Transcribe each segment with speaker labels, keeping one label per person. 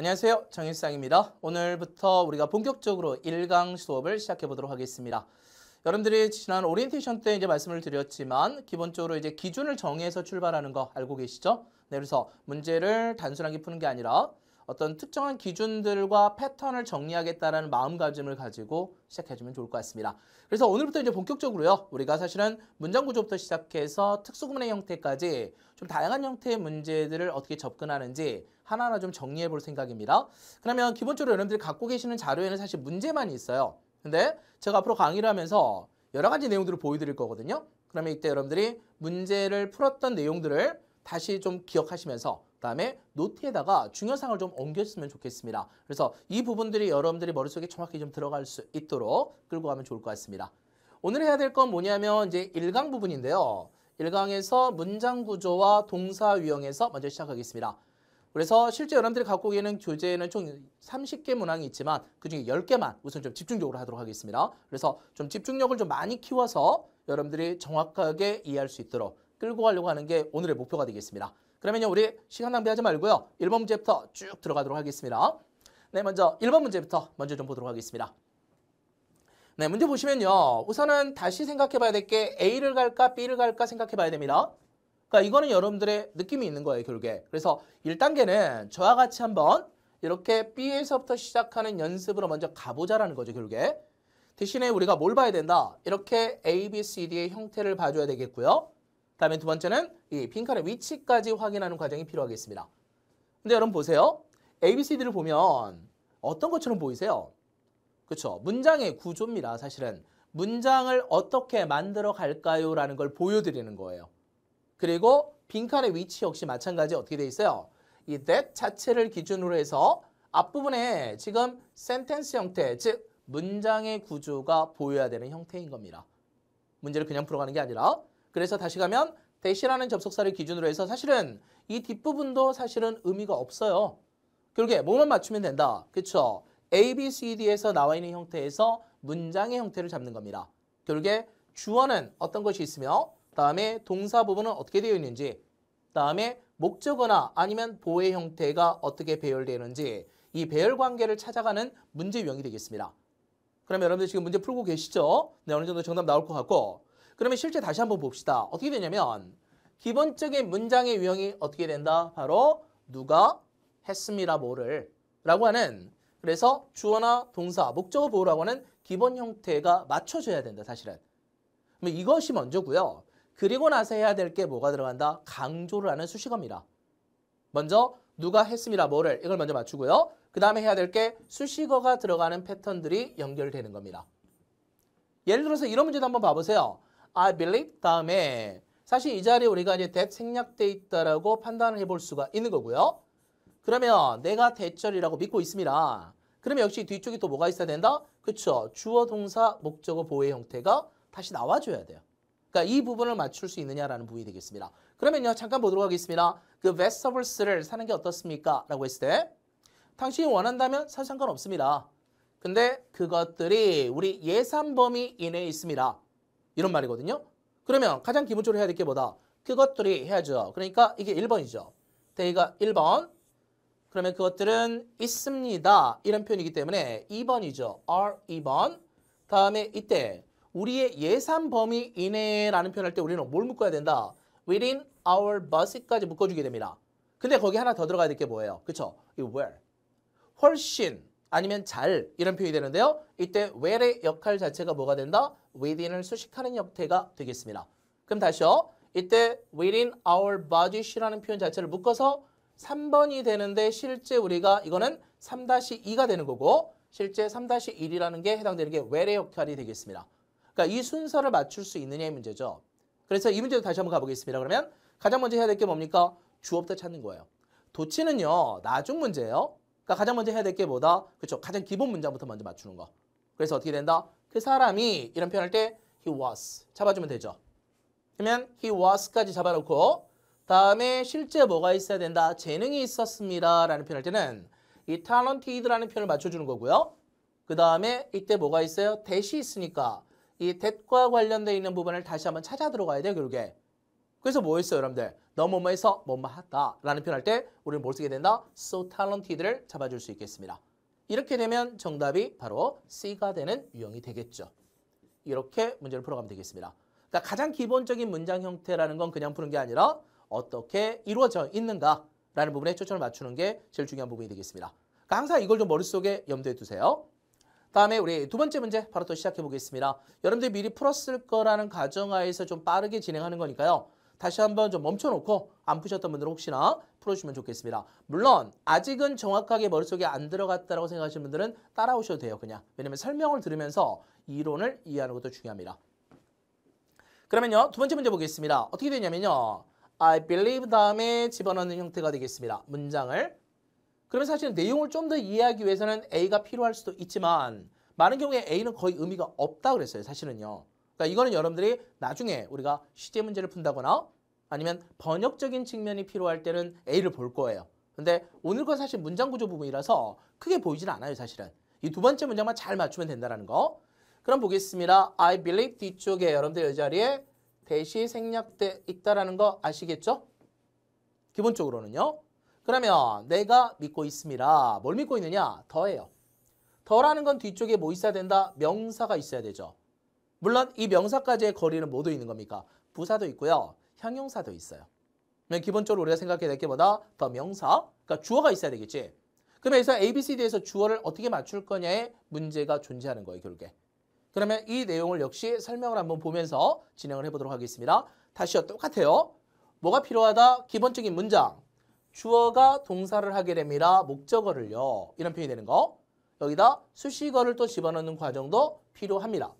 Speaker 1: 안녕하세요. 정일상입니다. 오늘부터 우리가 본격적으로 1강 수업을 시작해 보도록 하겠습니다. 여러분들이 지난 오리엔테이션 때 이제 말씀을 드렸지만 기본적으로 이제 기준을 정해서 출발하는 거 알고 계시죠? 네, 그래서 문제를 단순하게 푸는 게 아니라 어떤 특정한 기준들과 패턴을 정리하겠다라는 마음가짐을 가지고 시작해주면 좋을 것 같습니다. 그래서 오늘부터 이제 본격적으로요. 우리가 사실은 문장 구조부터 시작해서 특수구문의 형태까지 좀 다양한 형태의 문제들을 어떻게 접근하는지 하나하나 좀 정리해 볼 생각입니다. 그러면 기본적으로 여러분들이 갖고 계시는 자료에는 사실 문제만 있어요. 근데 제가 앞으로 강의를 하면서 여러 가지 내용들을 보여드릴 거거든요. 그러면 이때 여러분들이 문제를 풀었던 내용들을 다시 좀 기억하시면서 그다음에 노트에다가 중요사항을 좀 옮겼으면 좋겠습니다. 그래서 이 부분들이 여러분들이 머릿속에 정확히 좀 들어갈 수 있도록 끌고 가면 좋을 것 같습니다. 오늘 해야 될 건 뭐냐면 이제 일강 부분인데요. 일강에서 문장 구조와 동사 유형에서 먼저 시작하겠습니다. 그래서 실제 여러분들이 갖고 계는 교재에는 총 30개 문항이 있지만 그중에 10개만 우선 좀 집중적으로 하도록 하겠습니다. 그래서 좀 집중력을 좀 많이 키워서 여러분들이 정확하게 이해할 수 있도록 끌고 가려고 하는 게 오늘의 목표가 되겠습니다. 그러면요 우리 시간 낭비하지 말고요. 1번 문제부터 쭉 들어가도록 하겠습니다. 네 먼저 1번 문제부터 먼저 좀 보도록 하겠습니다. 네 문제 보시면요. 우선은 다시 생각해 봐야 될 게 A를 갈까 B를 갈까 생각해 봐야 됩니다. 그러니까 이거는 여러분들의 느낌이 있는 거예요, 결국에. 그래서 1단계는 저와 같이 한번 이렇게 B에서부터 시작하는 연습으로 먼저 가보자라는 거죠, 결국에. 대신에 우리가 뭘 봐야 된다? 이렇게 A, B, C, D의 형태를 봐줘야 되겠고요. 다음에 두 번째는 이 빈칸의 위치까지 확인하는 과정이 필요하겠습니다. 근데 여러분 보세요. A, B, C, D를 보면 어떤 것처럼 보이세요? 그렇죠? 문장의 구조입니다, 사실은. 문장을 어떻게 만들어 갈까요? 라는 걸 보여드리는 거예요. 그리고 빈칸의 위치 역시 마찬가지 어떻게 돼 있어요? 이 that 자체를 기준으로 해서 앞부분에 지금 센텐스 형태, 즉 문장의 구조가 보여야 되는 형태인 겁니다. 문제를 그냥 풀어가는 게 아니라 그래서 다시 가면 대시라는 접속사를 기준으로 해서 사실은 이 뒷부분도 사실은 의미가 없어요. 결국에 뭐만 맞추면 된다. 그렇죠? A, B, C, D에서 나와 있는 형태에서 문장의 형태를 잡는 겁니다. 결국에 주어는 어떤 것이 있으며 다음에 동사 부분은 어떻게 되어 있는지 다음에 목적어나 아니면 보의 형태가 어떻게 배열되는지 이 배열 관계를 찾아가는 문제 유형이 되겠습니다. 그러면 여러분들 지금 문제 풀고 계시죠? 네, 어느 정도 정답 나올 것 같고 그러면 실제 다시 한번 봅시다. 어떻게 되냐면 기본적인 문장의 유형이 어떻게 된다? 바로 누가 했습니다. 뭐를 라고 하는 그래서 주어나 동사, 목적어 보호라고 하는 기본 형태가 맞춰져야 된다. 사실은 그럼 이것이 먼저고요. 그리고 나서 해야 될 게 뭐가 들어간다? 강조를 하는 수식어입니다. 먼저 누가 했습니다. 뭐를 이걸 먼저 맞추고요. 그 다음에 해야 될 게 수식어가 들어가는 패턴들이 연결되는 겁니다. 예를 들어서 이런 문제도 한번 봐보세요. I believe 다음에 사실 이 자리에 우리가 이제 that 생략돼 있다라고 판단을 해볼 수가 있는 거고요. 그러면 내가 대절이라고 믿고 있습니다. 그러면 역시 뒤쪽에 또 뭐가 있어야 된다? 그쵸. 주어 동사 목적어 보호의 형태가 다시 나와줘야 돼요. 그러니까 이 부분을 맞출 수 있느냐라는 부분이 되겠습니다. 그러면요. 잠깐 보도록 하겠습니다. 그 vegetables를 사는 게 어떻습니까? 라고 했을 때 당신이 원한다면 사실 상관없습니다. 근데 그것들이 우리 예산 범위 이내에 있습니다. 이런 말이거든요. 그러면 가장 기본적으로 해야 될 게 뭐다? 그것들이 해야죠. 그러니까 이게 1번이죠. 대의가 1번. 그러면 그것들은 있습니다. 이런 표현이기 때문에 2번이죠. R 2번. 다음에 이때 우리의 예산 범위 이내라는 표현할 때 우리는 뭘 묶어야 된다? within our budget까지 묶어주게 됩니다. 근데 거기 하나 더 들어가야 될 게 뭐예요? 그죠이 where. 훨씬 아니면 잘 이런 표현이 되는데요. 이때 where의 역할 자체가 뭐가 된다? within을 수식하는 형태가 되겠습니다. 그럼 다시요. 이때 within our budget이라는 표현 자체를 묶어서 3번이 되는데 실제 우리가 이거는 3-2가 되는 거고 실제 3-1이라는 게 해당되는 게 where의 역할이 되겠습니다. 그러니까 이 순서를 맞출 수 있느냐의 문제죠. 그래서 이 문제도 다시 한번 가보겠습니다. 그러면 가장 먼저 해야 될 게 뭡니까? 주어부터 찾는 거예요. 도치는요. 나중 문제예요. 그러니까 가장 먼저 해야 될 게 뭐다? 그렇죠. 가장 기본 문장부터 먼저 맞추는 거. 그래서 어떻게 된다? 그 사람이 이런 표현할 때 he was 잡아주면 되죠. 그러면 he was까지 잡아놓고 다음에 실제 뭐가 있어야 된다? 재능이 있었습니다. 라는 표현할 때는 이 talented라는 표현을 맞춰주는 거고요. 그 다음에 이때 뭐가 있어요? 대시 있으니까 이 that과 관련되어 있는 부분을 다시 한번 찾아 들어가야 돼요, 결국에. 그래서 뭐 했어요, 여러분들? 너무뭐해서 뭐뭐 하다 라는 표현 할때 우리는 뭘 쓰게 된다? so talented를 잡아줄 수 있겠습니다. 이렇게 되면 정답이 바로 C가 되는 유형이 되겠죠. 이렇게 문제를 풀어가면 되겠습니다. 그러니까 가장 기본적인 문장 형태라는 건 그냥 푸는 게 아니라 어떻게 이루어져 있는가 라는 부분에 초점을 맞추는 게 제일 중요한 부분이 되겠습니다. 그러니까 항상 이걸 좀 머릿속에 염두에 두세요. 다음에 우리 두 번째 문제 바로 또 시작해 보겠습니다. 여러분들이 미리 풀었을 거라는 가정하에서 좀 빠르게 진행하는 거니까요. 다시 한번 좀 멈춰놓고 안 푸셨던 분들은 혹시나 풀어주시면 좋겠습니다. 물론 아직은 정확하게 머릿속에 안 들어갔다고 생각하시는 분들은 따라오셔도 돼요. 그냥. 왜냐면 설명을 들으면서 이론을 이해하는 것도 중요합니다. 그러면요. 두 번째 문제 보겠습니다. 어떻게 되냐면요. I believe 다음에 집어넣는 형태가 되겠습니다. 문장을 그러면 사실 내용을 좀 더 이해하기 위해서는 A가 필요할 수도 있지만 많은 경우에 A는 거의 의미가 없다 그랬어요. 사실은요. 그러니까 이거는 여러분들이 나중에 우리가 시제 문제를 푼다거나 아니면 번역적인 측면이 필요할 때는 A를 볼 거예요. 근데 오늘 건 사실 문장 구조 부분이라서 크게 보이진 않아요. 사실은. 이 두 번째 문장만 잘 맞추면 된다는 거. 그럼 보겠습니다. I believe 뒤쪽에 여러분들 이 자리에 대시 생략돼 있다라는 거 아시겠죠? 기본적으로는요. 그러면 내가 믿고 있습니다. 뭘 믿고 있느냐? 더예요. 더라는 건 뒤쪽에 뭐 있어야 된다? 명사가 있어야 되죠. 물론 이 명사까지의 거리는 모두 있는 겁니까? 부사도 있고요. 형용사도 있어요. 기본적으로 우리가 생각해야 될 게 뭐다? 더 명사, 그러니까 주어가 있어야 되겠지. 그러면 여기서 A, B, C, D에서 주어를 어떻게 맞출 거냐의 문제가 존재하는 거예요, 결국에. 그러면 이 내용을 역시 설명을 한번 보면서 진행을 해보도록 하겠습니다. 다시요, 똑같아요. 뭐가 필요하다? 기본적인 문장, 주어가 동사를 하게 됩니다. 목적어를요. 이런 표현이 되는 거. 여기다 수식어를 또 집어넣는 과정도 필요합니다.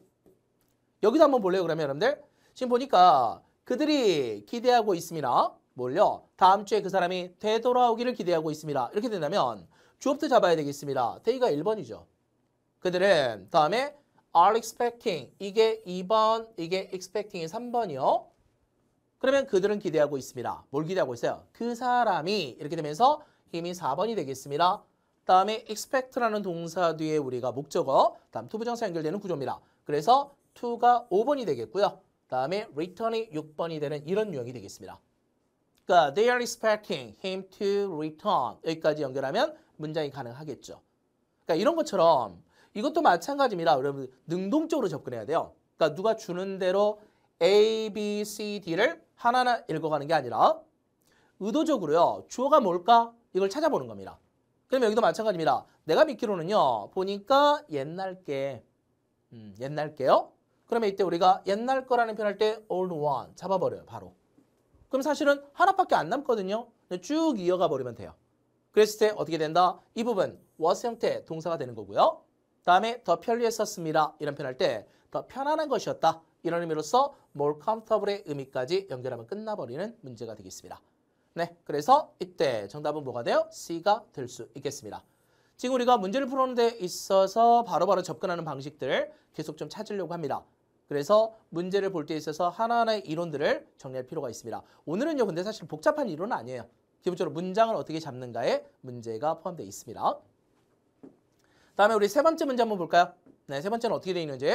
Speaker 1: 여기도 한번 볼래요 그러면 여러분들? 지금 보니까 그들이 기대하고 있습니다. 뭘요? 다음 주에 그 사람이 되돌아오기를 기대하고 있습니다. 이렇게 된다면 주어부 잡아야 되겠습니다. 테이가 1번이죠. 그들은 다음에 are expecting 이게 2번 이게 expecting이 3번이요. 그러면 그들은 기대하고 있습니다. 뭘 기대하고 있어요? 그 사람이 이렇게 되면서 힘이 4번이 되겠습니다. 다음에 expect라는 동사 뒤에 우리가 목적어, 다음 투부정사 연결되는 구조입니다. 그래서 to가 5번이 되겠고요. 다음에 return이 6번이 되는 이런 유형이 되겠습니다. 그러니까 they are expecting him to return 여기까지 연결하면 문장이 가능하겠죠. 그러니까 이런 것처럼 이것도 마찬가지입니다. 여러분 능동적으로 접근해야 돼요. 그러니까 누가 주는 대로 A, B, C, D를 하나하나 읽어가는 게 아니라 의도적으로요. 주어가 뭘까? 이걸 찾아보는 겁니다. 그럼 여기도 마찬가지입니다. 내가 믿기로는요. 보니까 옛날 게 음, 옛날 게요. 그러면 이때 우리가 옛날 거라는 표현할 때 old one 잡아버려요. 바로. 그럼 사실은 하나밖에 안 남거든요. 쭉 이어가 버리면 돼요. 그랬을 때 어떻게 된다? 이 부분 was 형태 동사가 되는 거고요. 다음에 더 편리했었습니다. 이런 표현할 때 더 편안한 것이었다. 이런 의미로써 more comfortable의 의미까지 연결하면 끝나버리는 문제가 되겠습니다. 네, 그래서 이때 정답은 뭐가 돼요? C가 될 수 있겠습니다. 지금 우리가 문제를 푸는 데 있어서 바로바로 바로 접근하는 방식들을 계속 좀 찾으려고 합니다. 그래서 문제를 볼때 있어서 하나하나의 이론들을 정리할 필요가 있습니다. 오늘은요, 근데 사실 복잡한 이론은 아니에요. 기본적으로 문장을 어떻게 잡는가에 문제가 포함되어 있습니다. 다음에 우리 세 번째 문제 한번 볼까요? 네, 세 번째는 어떻게 되어 있는지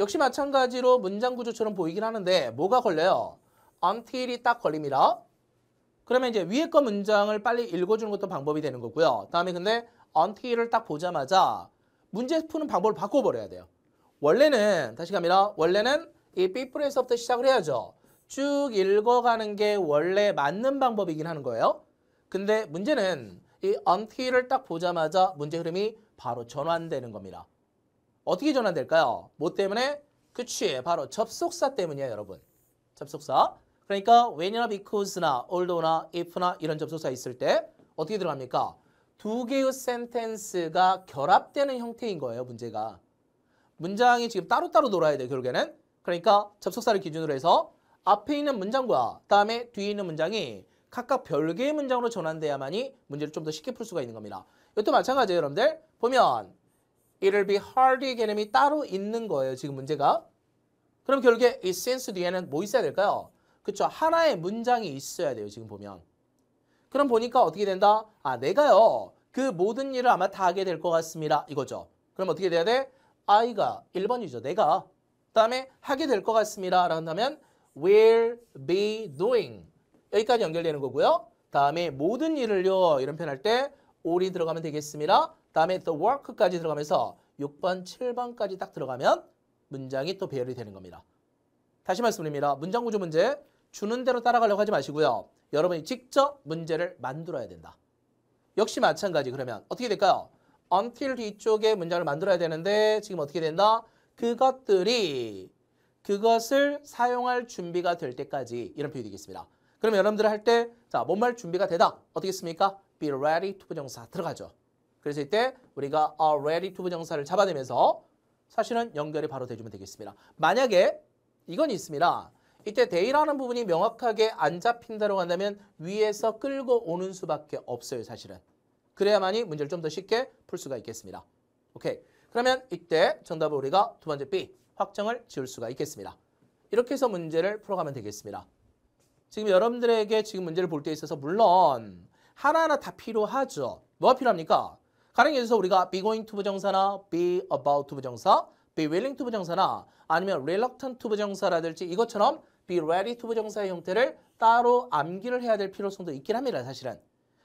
Speaker 1: 역시 마찬가지로 문장 구조처럼 보이긴 하는데 뭐가 걸려요? until이 딱 걸립니다. 그러면 이제 위에 거 문장을 빨리 읽어주는 것도 방법이 되는 거고요. 다음에 근데 until을 딱 보자마자 문제 푸는 방법을 바꿔버려야 돼요. 원래는 다시 갑니다. 원래는 이 people에서부터 시작을 해야죠. 쭉 읽어가는 게 원래 맞는 방법이긴 하는 거예요. 근데 문제는 이 until을 딱 보자마자 문제 흐름이 바로 전환되는 겁니다. 어떻게 전환될까요? 뭐 때문에? 그치, 바로 접속사 때문이에요, 여러분. 접속사. 그러니까 when이나 because나 although나 if나 이런 접속사 있을 때 어떻게 들어갑니까? 두 개의 센텐스가 결합되는 형태인 거예요, 문제가. 문장이 지금 따로따로 놀아야 돼요, 결국에는. 그러니까 접속사를 기준으로 해서 앞에 있는 문장과 다음에 뒤에 있는 문장이 각각 별개의 문장으로 전환돼야만이 문제를 좀 더 쉽게 풀 수가 있는 겁니다. 이것도 마찬가지예요, 여러분들. 보면 it'll be hard의 개념이 따로 있는 거예요. 지금 문제가. 그럼 결국에 이 since 뒤에는 뭐 있어야 될까요? 그렇죠. 하나의 문장이 있어야 돼요. 지금 보면. 그럼 보니까 어떻게 된다? 아, 내가요. 그 모든 일을 아마 다 하게 될 것 같습니다. 이거죠. 그럼 어떻게 돼야 돼? I가 1번이죠. 내가. 그 다음에 하게 될 것 같습니다. 라고한다면 will be doing. 여기까지 연결되는 거고요. 다음에 모든 일을요. 이런 표현할 때 a l 이 들어가면 되겠습니다. 다음에 the work까지 들어가면서 6번, 7번까지 딱 들어가면 문장이 또 배열이 되는 겁니다. 다시 말씀드립니다. 문장 구조 문제 주는 대로 따라가려고 하지 마시고요. 여러분이 직접 문제를 만들어야 된다. 역시 마찬가지 그러면 어떻게 될까요? until 뒤쪽에 문장을 만들어야 되는데 지금 어떻게 된다? 그것들이 그것을 사용할 준비가 될 때까지 이런 표현이 되겠습니다. 그럼 여러분들 할 때 자, 뭔 말 준비가 되다. 어떻게 습니까 be ready to 부정사 들어가죠. 그래서 이때 우리가 already to 부정사를 잡아내면서 사실은 연결이 바로 돼주면 되겠습니다. 만약에 이건 있습니다. 이때 day라는 부분이 명확하게 안 잡힌다고 한다면 위에서 끌고 오는 수밖에 없어요. 사실은. 그래야만이 문제를 좀 더 쉽게 풀 수가 있겠습니다. 오케이. 그러면 이때 정답을 우리가 두 번째 B 확정을 지울 수가 있겠습니다. 이렇게 해서 문제를 풀어가면 되겠습니다. 지금 여러분들에게 지금 문제를 볼 때 있어서 물론 하나하나 다 필요하죠. 뭐가 필요합니까? 가령 여기서 우리가 be going to 부정사나 be about to 부정사, be willing to 부정사나 아니면 reluctant to 부정사라든지 이것처럼 be ready to 부정사의 형태를 따로 암기를 해야 될 필요성도 있긴 합니다. 사실은.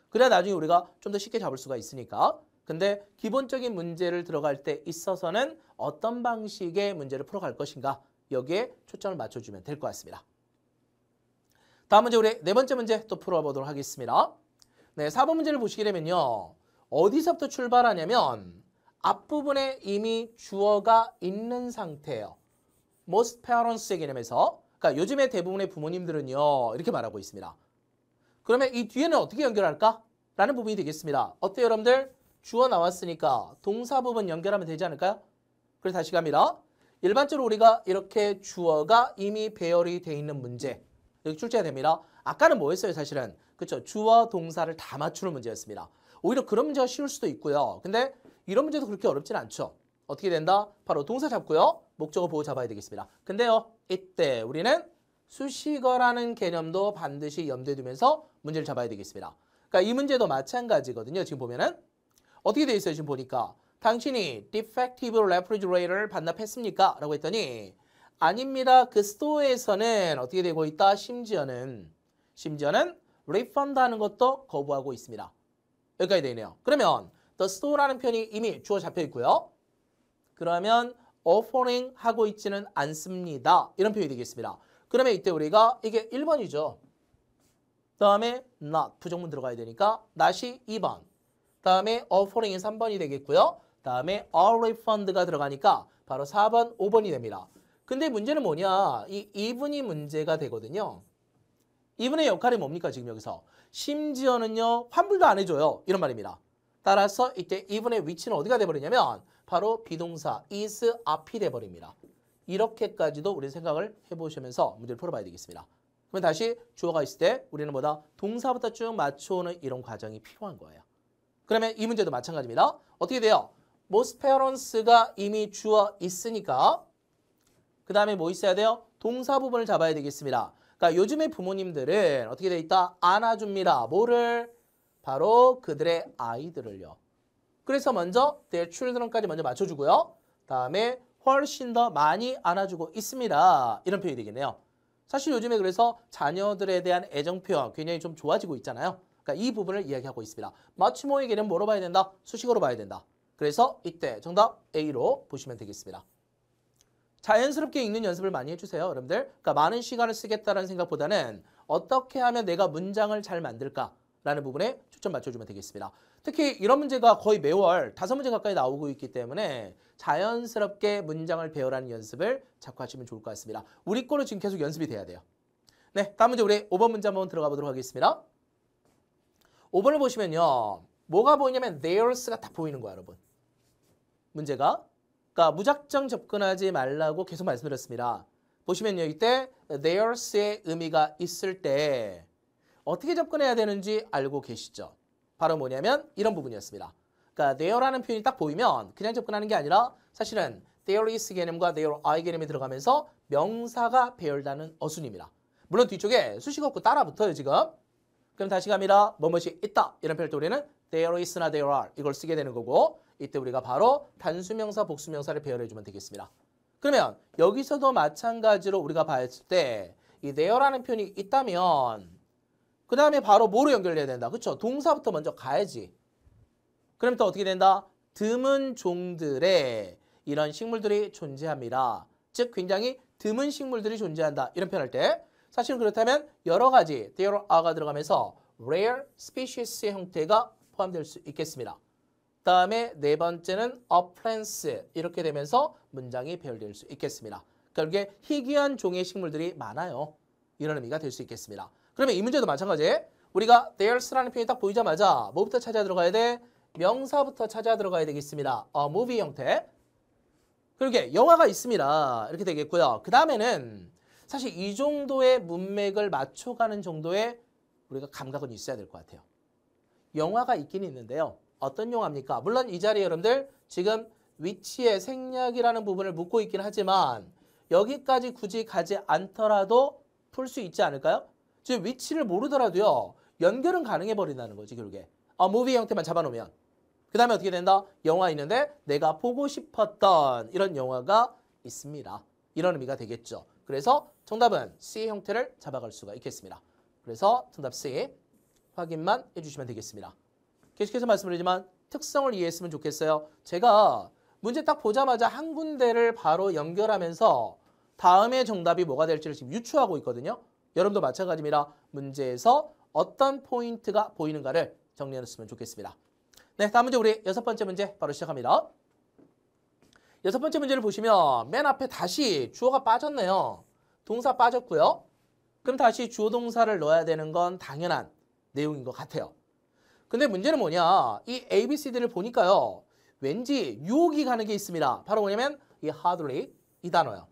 Speaker 1: 그래야 나중에 우리가 좀 더 쉽게 잡을 수가 있으니까. 근데 기본적인 문제를 들어갈 때 있어서는 어떤 방식의 문제를 풀어갈 것인가 여기에 초점을 맞춰주면 될 것 같습니다. 다음 문제 우리 네 번째 문제 또 풀어보도록 하겠습니다. 네, 4번 문제를 보시게 되면요. 어디서부터 출발하냐면 앞부분에 이미 주어가 있는 상태예요. most parents의 개념에서 그러니까 요즘에 대부분의 부모님들은요 이렇게 말하고 있습니다. 그러면 이 뒤에는 어떻게 연결할까? 라는 부분이 되겠습니다. 어때요 여러분들? 주어 나왔으니까 동사 부분 연결하면 되지 않을까요? 그래서 다시 갑니다. 일반적으로 우리가 이렇게 주어가 이미 배열이 돼 있는 문제 여기 출제가 됩니다. 아까는 뭐였어요 사실은? 그렇죠. 주어 동사를 다 맞추는 문제였습니다. 오히려 그런 문제가 쉬울 수도 있고요. 근데 이런 문제도 그렇게 어렵진 않죠. 어떻게 된다? 바로 동사 잡고요. 목적어 보호 잡아야 되겠습니다. 근데요. 이때 우리는 수식어라는 개념도 반드시 염두에 두면서 문제를 잡아야 되겠습니다. 그러니까 이 문제도 마찬가지거든요. 지금 보면은 어떻게 돼 있어요? 지금 보니까 당신이 defective refrigerator를 반납했습니까? 라고 했더니 아닙니다. 그 스토어에서는 어떻게 되고 있다? 심지어는 심지어는 refund 하는 것도 거부하고 있습니다. 여기까지 돼 있네요. 그러면 the store라는 표현이 이미 주어 잡혀 있고요. 그러면 offering 하고 있지는 않습니다. 이런 표현이 되겠습니다. 그러면 이때 우리가 이게 1번이죠. 다음에 not 부정문 들어가야 되니까 not이 2번. 다음에 offering이 3번이 되겠고요. 다음에 all refund가 들어가니까 바로 4번, 5번이 됩니다. 근데 문제는 뭐냐? 이 2분이 문제가 되거든요. 2분의 역할이 뭡니까? 지금 여기서 심지어는요 환불도 안 해줘요 이런 말입니다. 따라서 이때 이분의 위치는 어디가 돼버리냐면 바로 비동사 is 앞이 돼버립니다. 이렇게까지도 우리 생각을 해보시면서 문제를 풀어봐야 되겠습니다. 그러면 다시 주어가 있을 때 우리는 뭐다? 동사부터 쭉 맞춰오는 이런 과정이 필요한 거예요. 그러면 이 문제도 마찬가지입니다. 어떻게 돼요? most parents가 이미 주어 있으니까 그 다음에 뭐 있어야 돼요? 동사 부분을 잡아야 되겠습니다. 그러니까 요즘의 부모님들은 어떻게 돼 있다? 안아줍니다. 뭐를? 바로 그들의 아이들을요. 그래서 먼저 their children까지 먼저 맞춰주고요. 다음에 훨씬 더 많이 안아주고 있습니다. 이런 표현이 되겠네요. 사실 요즘에 그래서 자녀들에 대한 애정 표현 굉장히 좀 좋아지고 있잖아요. 그러니까 이 부분을 이야기하고 있습니다. 마치모의 개념 뭐로 봐야 된다? 수식어로 봐야 된다. 그래서 이때 정답 A로 보시면 되겠습니다. 자연스럽게 읽는 연습을 많이 해주세요. 여러분들. 그러니까 많은 시간을 쓰겠다라는 생각보다는 어떻게 하면 내가 문장을 잘 만들까라는 부분에 초점 맞춰주면 되겠습니다. 특히 이런 문제가 거의 매월 다섯 문제 가까이 나오고 있기 때문에 자연스럽게 문장을 배열하는 연습을 자꾸 하시면 좋을 것 같습니다. 우리 거로 지금 계속 연습이 돼야 돼요. 네, 다음 문제 우리 5번 문제 한번 들어가 보도록 하겠습니다. 5번을 보시면요. 뭐가 보이냐면 t h e r s 가다 보이는 거야, 여러분. 문제가 그러니까 무작정 접근하지 말라고 계속 말씀드렸습니다. 보시면 여기 때 theirs의 의미가 있을 때 어떻게 접근해야 되는지 알고 계시죠? 바로 뭐냐면 이런 부분이었습니다. 그러니까 their라는 표현이 딱 보이면 그냥 접근하는 게 아니라 사실은 there is 개념과 there are 개념이 들어가면서 명사가 배열다는 어순입니다. 물론 뒤쪽에 수식 없고 따라 붙어요 지금. 그럼 다시 갑니다. 뭐뭇이 있다 이런 표현 때 우리는 there is나 there are 이걸 쓰게 되는 거고 이때 우리가 바로 단수명사, 복수명사를 배열해주면 되겠습니다. 그러면 여기서도 마찬가지로 우리가 봤을 때이 there라는 표현이 있다면 그 다음에 바로 뭐로 연결돼야 된다. 그렇죠? 동사부터 먼저 가야지. 그럼 또 어떻게 된다? 드문 종들의 이런 식물들이 존재합니다. 즉 굉장히 드문 식물들이 존재한다. 이런 표현할 때 사실은 그렇다면 여러 가지 there are가 들어가면서 rare species의 형태가 포함될 수 있겠습니다. 다음에 네 번째는 어플랜스 이렇게 되면서 문장이 배열될 수 있겠습니다. 결국에 희귀한 종의 식물들이 많아요. 이런 의미가 될 수 있겠습니다. 그러면 이 문제도 마찬가지예요. 우리가 there's라는 표현이 딱 보이자마자 뭐부터 찾아 들어가야 돼? 명사부터 찾아 들어가야 되겠습니다. 어, movie 형태. 그렇게 영화가 있습니다. 이렇게 되겠고요. 그 다음에는 사실 이 정도의 문맥을 맞춰가는 정도의 우리가 감각은 있어야 될 것 같아요. 영화가 있긴 있는데요. 어떤 영화입니까? 물론 이 자리에 여러분들 지금 위치의 생략이라는 부분을 묻고 있긴 하지만 여기까지 굳이 가지 않더라도 풀 수 있지 않을까요? 지금 위치를 모르더라도요. 연결은 가능해 버린다는 거지 결국에. 어, 무비 형태만 잡아놓으면. 그 다음에 어떻게 된다? 영화 있는데 내가 보고 싶었던 이런 영화가 있습니다. 이런 의미가 되겠죠. 그래서 정답은 C 형태를 잡아갈 수가 있겠습니다. 그래서 정답 C. 확인만 해주시면 되겠습니다. 계속해서 말씀드리지만 특성을 이해했으면 좋겠어요. 제가 문제 딱 보자마자 한 군데를 바로 연결하면서 다음에 정답이 뭐가 될지를 지금 유추하고 있거든요. 여러분도 마찬가지입니다. 문제에서 어떤 포인트가 보이는가를 정리해놨으면 좋겠습니다. 네, 다음 문제 우리 여섯 번째 문제 바로 시작합니다. 여섯 번째 문제를 보시면 맨 앞에 다시 주어가 빠졌네요. 동사 빠졌고요. 그럼 다시 주어 동사를 넣어야 되는 건 당연한 내용인 것 같아요. 근데 문제는 뭐냐? 이 ABCD를 보니까요. 왠지 유혹이 가는 게 있습니다. 바로 뭐냐면 이 hardly 이 단어요.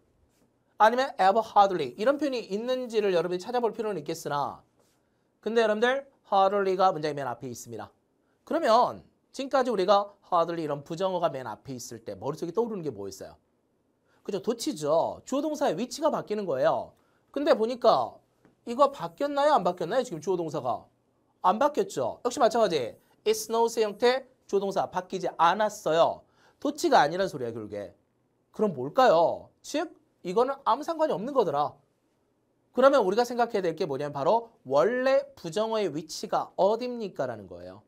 Speaker 1: 아니면 ever hardly 이런 표현이 있는지를 여러분이 찾아볼 필요는 있겠으나 근데 여러분들 hardly가 문장의 맨 앞에 있습니다. 그러면 지금까지 우리가 hardly 이런 부정어가 맨 앞에 있을 때 머릿속에 떠오르는 게 뭐였어요? 그죠? 도치죠. 주어 동사의 위치가 바뀌는 거예요. 근데 보니까 이거 바뀌었나요? 안 바뀌었나요? 지금 주어 동사가. 안 바뀌었죠. 역시 마찬가지. It s n o w 의 형태 조동사 바뀌지 않았어요. 도치가 아니란 소리야 결국에. 그럼 뭘까요? 즉 이거는 아무 상관이 없는 거더라. 그러면 우리가 생각해야 될 게 뭐냐면 바로 원래 부정어의 위치가 어딥니까? 라는 거예요.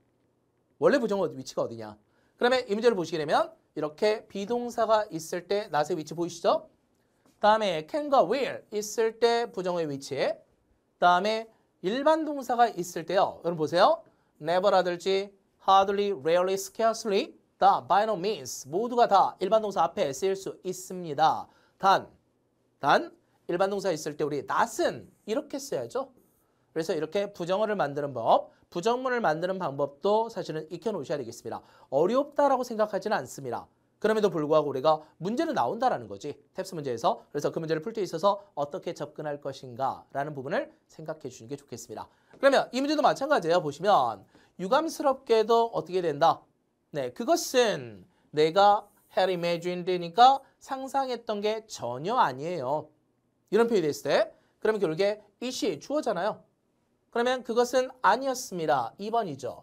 Speaker 1: 원래 부정어 위치가 어디냐. 그러면 이 문제를 보시게 되면 이렇게 비동사가 있을 때 n 의 위치 보이시죠? 다음에 can과 will 있을 때 부정어의 위치 에 다음에 일반 동사가 있을 때요. 여러분 보세요. never라든지 hardly, rarely, scarcely, 다 by no means 모두가 다 일반 동사 앞에 쓰일 수 있습니다. 단, 단 일반 동사 있을 때 우리 not은 이렇게 써야죠. 그래서 이렇게 부정어를 만드는 법, 부정문을 만드는 방법도 사실은 익혀놓으셔야 되겠습니다. 어렵다라고 생각하지는 않습니다. 그럼에도 불구하고 우리가 문제는 나온다라는 거지. 탭스 문제에서. 그래서 그 문제를 풀 때 있어서 어떻게 접근할 것인가라는 부분을 생각해 주는게 좋겠습니다. 그러면 이 문제도 마찬가지예요. 보시면 유감스럽게도 어떻게 된다? 네, 그것은 내가 had imagined니까 상상했던 게 전혀 아니에요. 이런 표현이 됐을 때 그러면 결국에 이시 주어잖아요. 그러면 그것은 아니었습니다. 2번이죠.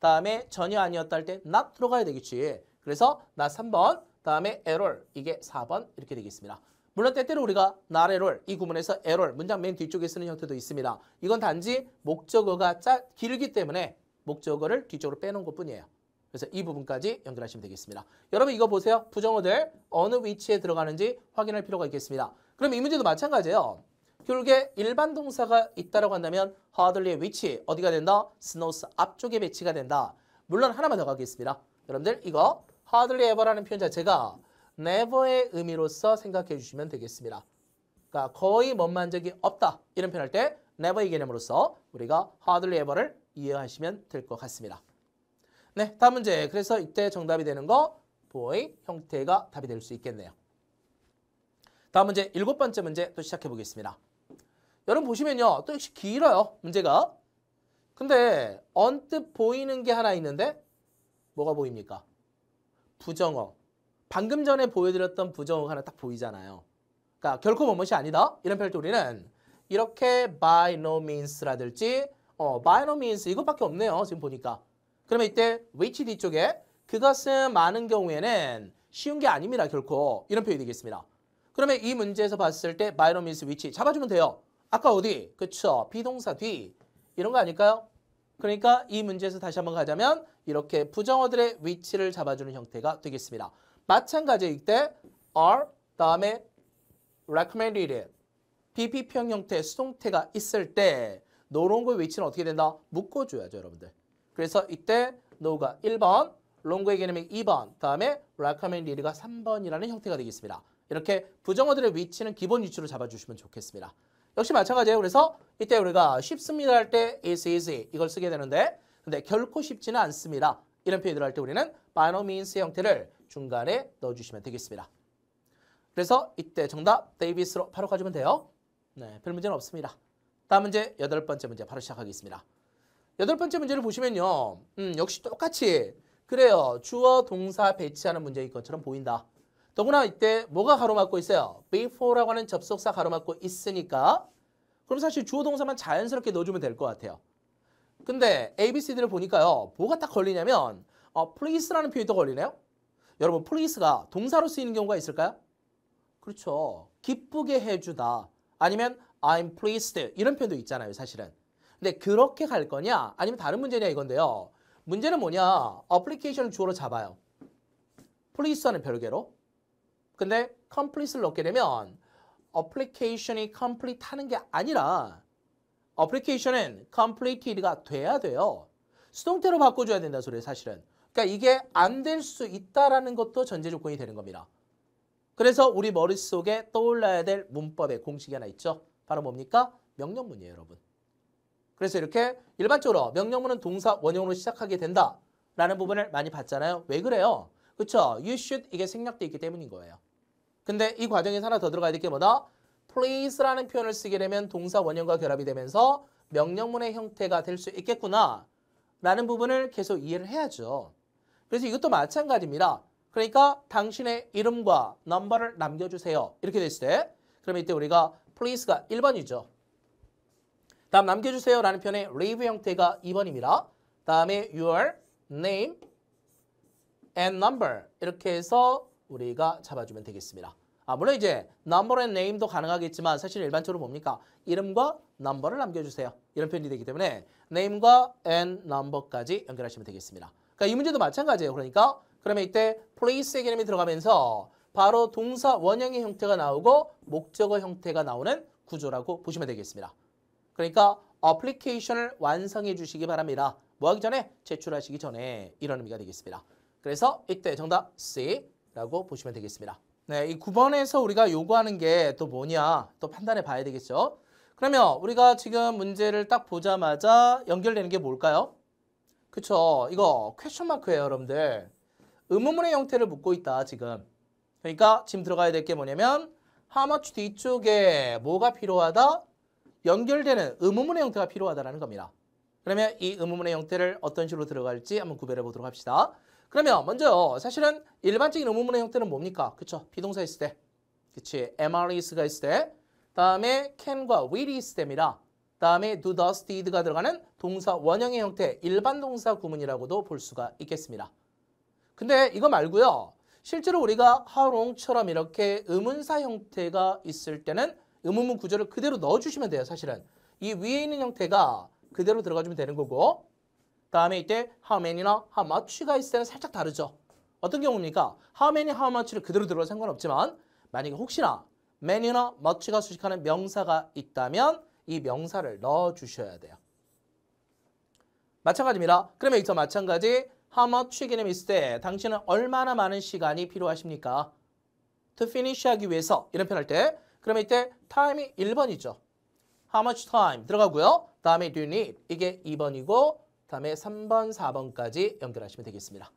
Speaker 1: 다음에 전혀 아니었다 할 때 not 들어가야 되겠지. 그래서 나 3번, 다음에 에럴 이게 4번 이렇게 되겠습니다. 물론 때때로 우리가 나레롤 이 구문에서 에롤 문장 맨 뒤쪽에 쓰는 형태도 있습니다. 이건 단지 목적어가 짜, 길기 때문에 목적어를 뒤쪽으로 빼놓은 것뿐이에요. 그래서 이 부분까지 연결하시면 되겠습니다. 여러분 이거 보세요. 부정어들 어느 위치에 들어가는지 확인할 필요가 있겠습니다. 그럼 이 문제도 마찬가지예요. 결국에 일반 동사가 있다고 한다면 하들리의 위치 어디가 된다? 스노스 앞쪽에 배치가 된다. 물론 하나만 더 가겠습니다. 여러분들 이거 hardly ever라는 표현 자체가 never의 의미로서 생각해 주시면 되겠습니다. 그러니까 거의 못만 적이 없다 이런 표현할 때 never의 개념으로서 우리가 hardly ever를 이해하시면 될 것 같습니다. 네, 다음 문제. 그래서 이때 정답이 되는 거 boy 형태가 답이 될 수 있겠네요. 다음 문제 일곱 번째 문제 또 시작해 보겠습니다. 여러분 보시면요. 또 역시 길어요. 문제가. 근데 언뜻 보이는 게 하나 있는데 뭐가 보입니까? 부정어. 방금 전에 보여드렸던 부정어가 하나 딱 보이잖아요. 그러니까 결코 뭐뭇이 아니다. 이런 표현 때 우리는 이렇게 by no means라든지 어, by no means 이것밖에 없네요. 지금 보니까. 그러면 이때 which 뒤쪽에 그것은 많은 경우에는 쉬운 게 아닙니다. 결코. 이런 표현이 되겠습니다. 그러면 이 문제에서 봤을 때 by no means which 잡아주면 돼요. 아까 어디? 그쵸. 비동사 뒤. 이런 거 아닐까요? 그러니까 이 문제에서 다시 한번 가자면 이렇게 부정어들의 위치를 잡아주는 형태가 되겠습니다. 마찬가지일 때 are 다음에 recommended PP 평 형태의 수동태가 있을 때 노런 거의 위치는 어떻게 된다? 묶어줘야죠 여러분들. 그래서 이때 no가 1번, l 고의 개념이 2번, 다음에 recommended가 3번이라는 형태가 되겠습니다. 이렇게 부정어들의 위치는 기본 위치로 잡아주시면 좋겠습니다. 역시 마찬가지예요. 그래서 이때 우리가 쉽습니다 할때 is easy 이걸 쓰게 되는데 근데 네, 결코 쉽지는 않습니다. 이런 표현을 할때 우리는 바노미인스의 형태를 중간에 넣어주시면 되겠습니다. 그래서 이때 정답 데이비스로 바로 가주면 돼요. 네, 별 문제는 없습니다. 다음 문제 여덟 번째 문제 바로 시작하겠습니다. 여덟 번째 문제를 보시면요. 음, 역시 똑같이 그래요. 주어 동사 배치하는 문제인 것처럼 보인다. 더구나 이때 뭐가 가로막고 있어요? before라고 하는 접속사 가로막고 있으니까 그럼 사실 주어 동사만 자연스럽게 넣어주면 될 것 같아요. 근데 A, B, C, D를 보니까요. 뭐가 딱 걸리냐면 어, place라는 표현이 또 걸리네요. 여러분 place가 동사로 쓰이는 경우가 있을까요? 그렇죠. 기쁘게 해주다. 아니면 I'm pleased 이런 표현도 있잖아요. 사실은. 근데 그렇게 갈 거냐 아니면 다른 문제냐 이건데요. 문제는 뭐냐. 어플리케이션을 주어로 잡아요. please와는 별개로. 근데 complete를 넣게 되면 어플리케이션이 complete 하는 게 아니라 어플리케이션은 completed가 돼야 돼요. 수동태로 바꿔줘야 된다 소리예요 사실은. 그러니까 이게 안 될 수 있다라는 것도 전제 조건이 되는 겁니다. 그래서 우리 머릿속에 떠올라야 될 문법의 공식이 하나 있죠. 바로 뭡니까? 명령문이에요 여러분. 그래서 이렇게 일반적으로 명령문은 동사 원형으로 시작하게 된다. 라는 부분을 많이 봤잖아요. 왜 그래요? 그쵸? You should 이게 생략돼 있기 때문인 거예요. 근데 이 과정에서 하나 더 들어가야 될 게 뭐다? place라는 표현을 쓰게 되면 동사 원형과 결합이 되면서 명령문의 형태가 될 수 있겠구나 라는 부분을 계속 이해를 해야죠. 그래서 이것도 마찬가지입니다. 그러니까 당신의 이름과 넘버를 남겨주세요. 이렇게 됐을 때 그럼 이때 우리가 place가 1번이죠. 다음 남겨주세요 라는 표현의 leave 형태가 2번입니다. 다음에 your name and number 이렇게 해서 우리가 잡아주면 되겠습니다. 아, 물론 이제 number and name도 가능하겠지만 사실 일반적으로 뭡니까? 이름과 number를 남겨주세요. 이런 표현이 되기 때문에 name과 and number까지 연결하시면 되겠습니다. 그러니까 이 문제도 마찬가지예요. 그러니까 그러면 이때 place의 개념이 들어가면서 바로 동사 원형의 형태가 나오고 목적어 형태가 나오는 구조라고 보시면 되겠습니다. 그러니까 어플리케이션을 완성해 주시기 바랍니다. 뭐 하기 전에? 제출하시기 전에 이런 의미가 되겠습니다. 그래서 이때 정답 C라고 보시면 되겠습니다. 네, 이 9번에서 우리가 요구하는 게 또 뭐냐 또 판단해 봐야 되겠죠. 그러면 우리가 지금 문제를 딱 보자마자 연결되는 게 뭘까요? 그쵸. 이거 퀘션 마크예요, 여러분들. 의문문의 형태를 묻고 있다, 지금. 그러니까 지금 들어가야 될 게 뭐냐면 how much 뒤쪽에 뭐가 필요하다? 연결되는 의문문의 형태가 필요하다라는 겁니다. 그러면 이 의문문의 형태를 어떤 식으로 들어갈지 한번 구별해 보도록 합시다. 그러면 먼저 사실은 일반적인 의문문의 형태는 뭡니까? 그쵸? 비동사 있을 때. 그치? MR is가 있을 때. 다음에 can과 will 있을 때입니다. 다음에 do, does, did가 들어가는 동사 원형의 형태 일반 동사 구문이라고도 볼 수가 있겠습니다. 근데 이거 말고요. 실제로 우리가 how long처럼 이렇게 의문사 형태가 있을 때는 의문문 구조를 그대로 넣어주시면 돼요. 사실은. 이 위에 있는 형태가 그대로 들어가주면 되는 거고 다음에 이때 how many나 how much가 있을 때는 살짝 다르죠. 어떤 경우입니까? how many, how much를 그대로 들어도 상관없지만 만약에 혹시나 many나 much가 수식하는 명사가 있다면 이 명사를 넣어주셔야 돼요. 마찬가지입니다. 그러면 여기서 마찬가지 how much 개념이 있을 때 당신은 얼마나 많은 시간이 필요하십니까? to finish 하기 위해서 이런 표현할 때 그러면 이때 time이 1번이죠. how much time 들어가고요. 다음에 do you need 이게 2번이고 다음에 3번, 4번까지 연결하시면 되겠습니다.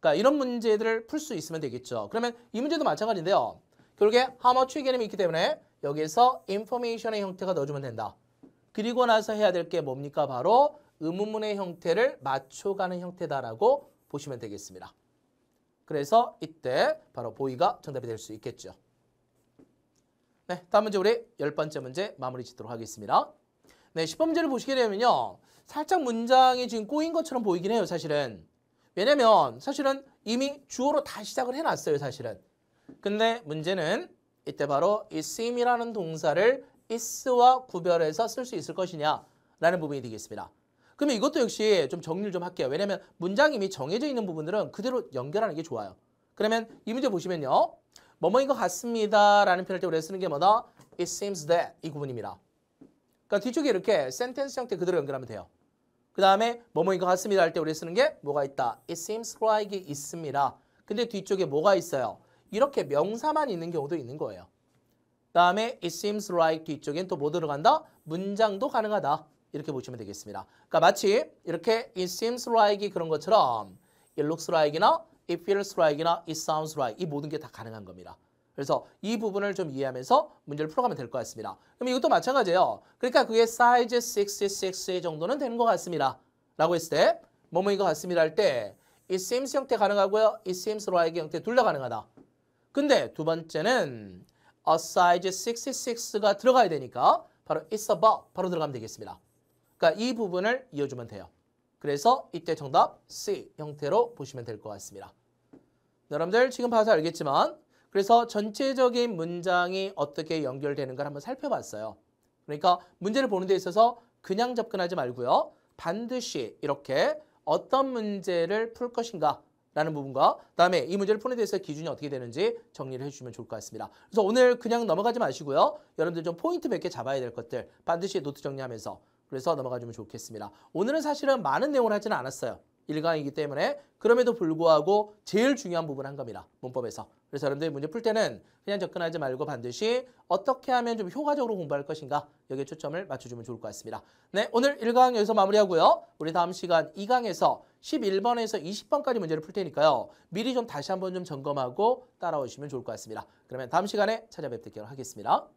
Speaker 1: 그러니까 이런 문제들을 풀 수 있으면 되겠죠. 그러면 이 문제도 마찬가지인데요. 결국에 how much 개념이 있기 때문에 여기에서 information의 형태가 넣어주면 된다. 그리고 나서 해야 될 게 뭡니까? 바로 의문문의 형태를 맞춰가는 형태다라고 보시면 되겠습니다. 그래서 이때 바로 보이가 정답이 될 수 있겠죠. 네, 다음 문제 우리 열 번째 문제 마무리 짓도록 하겠습니다. 네, 10번 문제를 보시게 되면요. 살짝 문장이 지금 꼬인 것처럼 보이긴 해요, 사실은. 왜냐면 사실은 이미 주어로 다 시작을 해놨어요, 사실은. 근데 문제는 이때 바로 이 seem이라는 동사를 is와 구별해서 쓸 수 있을 것이냐라는 부분이 되겠습니다. 그러면 이것도 역시 좀 정리를 좀 할게요. 왜냐면 문장 이미 정해져 있는 부분들은 그대로 연결하는 게 좋아요. 그러면 이 문제 보시면요. 뭐뭐인 것 같습니다 라는 표현할 때 우리가 쓰는 게 뭐다? It seems that 이 구분입니다. 그러니까 뒤쪽에 이렇게 센텐스 형태 그대로 연결하면 돼요. 그 다음에 뭐뭐인 것 같습니다 할 때 우리 쓰는 게 뭐가 있다. It seems like 있습니다. 근데 뒤쪽에 뭐가 있어요? 이렇게 명사만 있는 경우도 있는 거예요. 그 다음에 it seems like 뒤쪽엔 또 뭐 들어간다? 문장도 가능하다. 이렇게 보시면 되겠습니다. 그러니까 마치 이렇게 it seems like 그런 것처럼 it looks like나 it feels like나 it sounds like 이 모든 게 다 가능한 겁니다. 그래서 이 부분을 좀 이해하면서 문제를 풀어가면 될 것 같습니다. 그럼 이것도 마찬가지예요. 그러니까 그게 사이즈 66의 정도는 되는 것 같습니다. 라고 했을 때 뭐뭐인 것 같습니다 할 때 it seems 형태 가능하고요. it seems like 형태 둘 다 가능하다. 근데 두 번째는 a size 66가 들어가야 되니까 바로 it's about 바로 들어가면 되겠습니다. 그러니까 이 부분을 이어주면 돼요. 그래서 이때 정답 C 형태로 보시면 될 것 같습니다. 네, 여러분들 지금 봐서 알겠지만 그래서 전체적인 문장이 어떻게 연결되는 가를 한번 살펴봤어요. 그러니까 문제를 보는 데 있어서 그냥 접근하지 말고요. 반드시 이렇게 어떤 문제를 풀 것인가 라는 부분과 그다음에 이 문제를 푸는 데 있어서 기준이 어떻게 되는지 정리를 해주시면 좋을 것 같습니다. 그래서 오늘 그냥 넘어가지 마시고요. 여러분들 좀 포인트 몇 개 잡아야 될 것들 반드시 노트 정리하면서 그래서 넘어가주면 좋겠습니다. 오늘은 사실은 많은 내용을 하지는 않았어요. 일강이기 때문에 그럼에도 불구하고 제일 중요한 부분 한 겁니다. 문법에서. 그래서 여러분들이 문제 풀 때는 그냥 접근하지 말고 반드시 어떻게 하면 좀 효과적으로 공부할 것인가 여기에 초점을 맞춰주면 좋을 것 같습니다. 네, 오늘 1강 여기서 마무리하고요. 우리 다음 시간 2강에서 11번에서 20번까지 문제를 풀 테니까요. 미리 좀 다시 한번 좀 점검하고 따라오시면 좋을 것 같습니다. 그러면 다음 시간에 찾아뵙도록 하겠습니다.